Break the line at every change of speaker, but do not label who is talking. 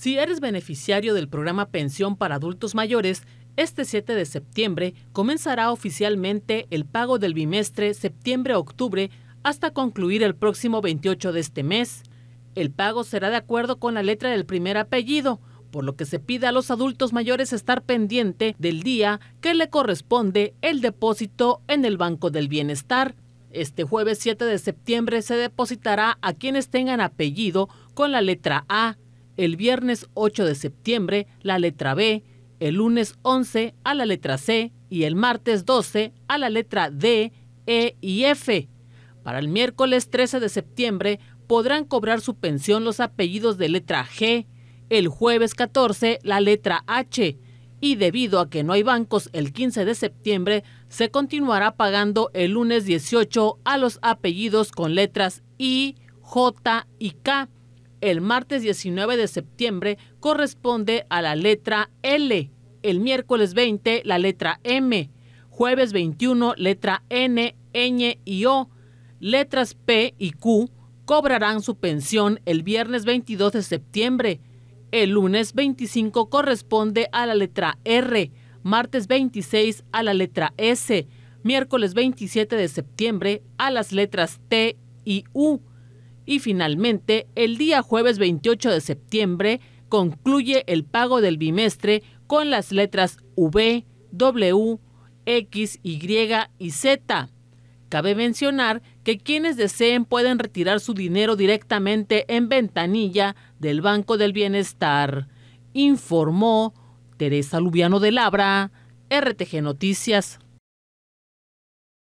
Si eres beneficiario del programa Pensión para Adultos Mayores, este 7 de septiembre comenzará oficialmente el pago del bimestre septiembre-octubre hasta concluir el próximo 28 de este mes. El pago será de acuerdo con la letra del primer apellido, por lo que se pide a los adultos mayores estar pendiente del día que le corresponde el depósito en el Banco del Bienestar. Este jueves 7 de septiembre se depositará a quienes tengan apellido con la letra A, el viernes 8 de septiembre la letra B, el lunes 11 a la letra C y el martes 12 a la letra D, E y F. Para el miércoles 13 de septiembre podrán cobrar su pensión los apellidos de letra G, el jueves 14 la letra H y debido a que no hay bancos el 15 de septiembre se continuará pagando el lunes 18 a los apellidos con letras I, J y K el martes 19 de septiembre corresponde a la letra L. El miércoles 20, la letra M. Jueves 21, letra N, Ñ y O. Letras P y Q cobrarán su pensión el viernes 22 de septiembre. El lunes 25 corresponde a la letra R, martes 26 a la letra S, miércoles 27 de septiembre a las letras T y U, y finalmente, el día jueves 28 de septiembre concluye el pago del bimestre con las letras V, W, X, Y y Z. Cabe mencionar que quienes deseen pueden retirar su dinero directamente en ventanilla del Banco del Bienestar, informó Teresa Lubiano de Labra, RTG Noticias.